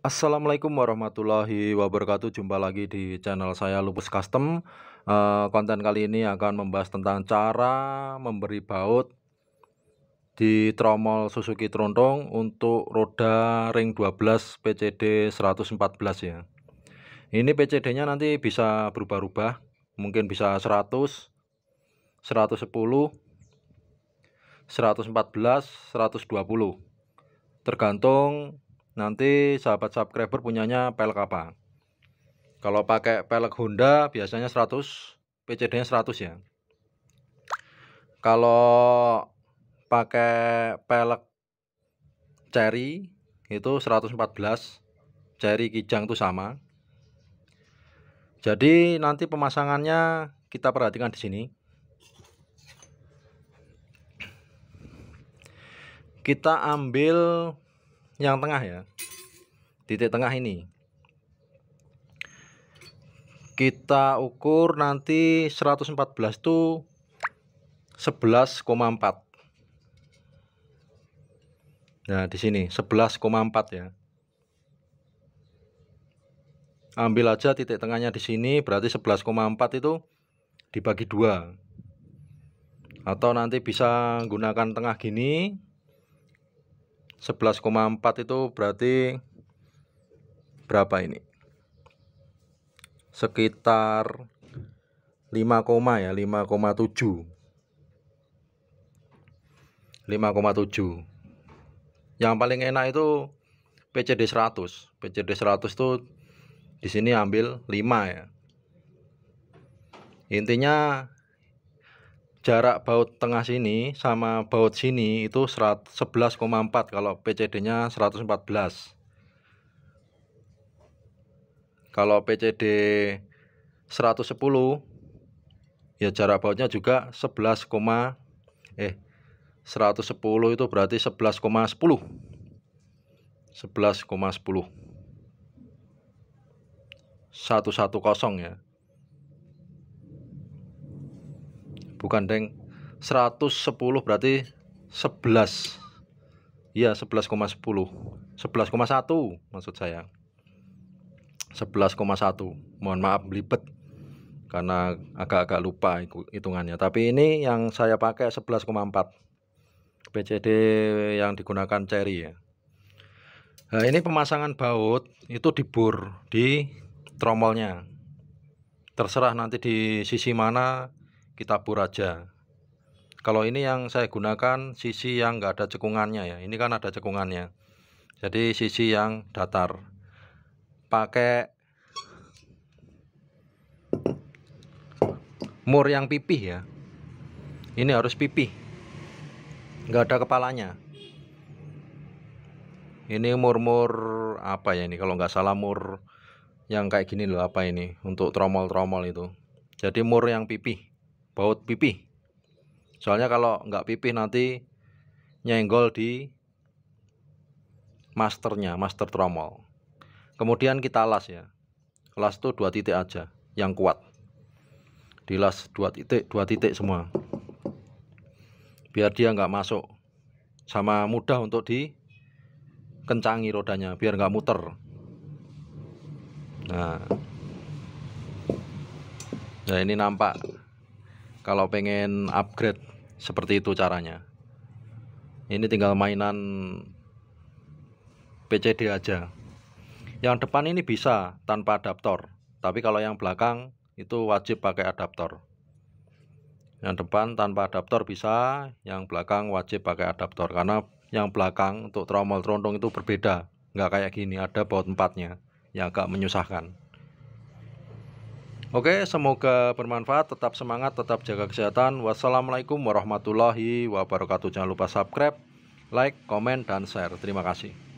Assalamualaikum warahmatullahi wabarakatuh Jumpa lagi di channel saya Lupus Custom uh, Konten kali ini akan membahas tentang cara memberi baut Di tromol Suzuki Trontong Untuk roda ring 12 PCD 114 ya Ini PCD nya nanti bisa berubah-ubah Mungkin bisa 100 110 114 120 Tergantung nanti sahabat subscriber punyanya pelek apa kalau pakai pelek Honda biasanya 100 PCD nya 100 ya kalau pakai pelek Cherry itu 114 Cherry Kijang itu sama jadi nanti pemasangannya kita perhatikan di sini kita ambil yang tengah ya titik tengah ini kita ukur nanti 114 itu 11,4 nah di sini 11,4 ya ambil aja titik tengahnya di sini berarti 11,4 itu dibagi dua atau nanti bisa gunakan tengah gini 11,4 itu berarti berapa ini? Sekitar 5, ya 5,7 5,7 yang paling enak itu PCD 100 PCD 100 tuh di sini ambil 5 ya intinya jarak baut tengah sini sama baut sini itu 11,4 kalau PCD-nya 114. Kalau PCD 110 ya jarak bautnya juga 11, eh 110 itu berarti 11,10. 11,10. 110 ya. bukan deng 110 berarti 11 iya 11,10 11,1 maksud saya 11,1 mohon maaf belibet karena agak-agak lupa hitungannya tapi ini yang saya pakai 11,4 PCD yang digunakan Cherry ya nah, ini pemasangan baut itu dibur di tromolnya terserah nanti di sisi mana kita aja kalau ini yang saya gunakan sisi yang enggak ada cekungannya ya ini kan ada cekungannya jadi sisi yang datar pakai mur yang pipih ya ini harus pipih Enggak ada kepalanya ini mur-mur apa ya ini kalau nggak salah mur yang kayak gini loh apa ini untuk tromol-tromol itu jadi mur yang pipih baut pipih soalnya kalau nggak pipih nanti nyenggol di masternya master tromol kemudian kita las ya las itu dua titik aja yang kuat di las dua titik dua titik semua biar dia nggak masuk sama mudah untuk dikencangi rodanya biar nggak muter nah nah ini nampak kalau pengen upgrade seperti itu caranya ini tinggal mainan PCD aja yang depan ini bisa tanpa adaptor tapi kalau yang belakang itu wajib pakai adaptor yang depan tanpa adaptor bisa yang belakang wajib pakai adaptor karena yang belakang untuk tromol trondong itu berbeda nggak kayak gini ada baut empatnya yang agak menyusahkan Oke, semoga bermanfaat. Tetap semangat, tetap jaga kesehatan. Wassalamualaikum warahmatullahi wabarakatuh. Jangan lupa subscribe, like, komen, dan share. Terima kasih.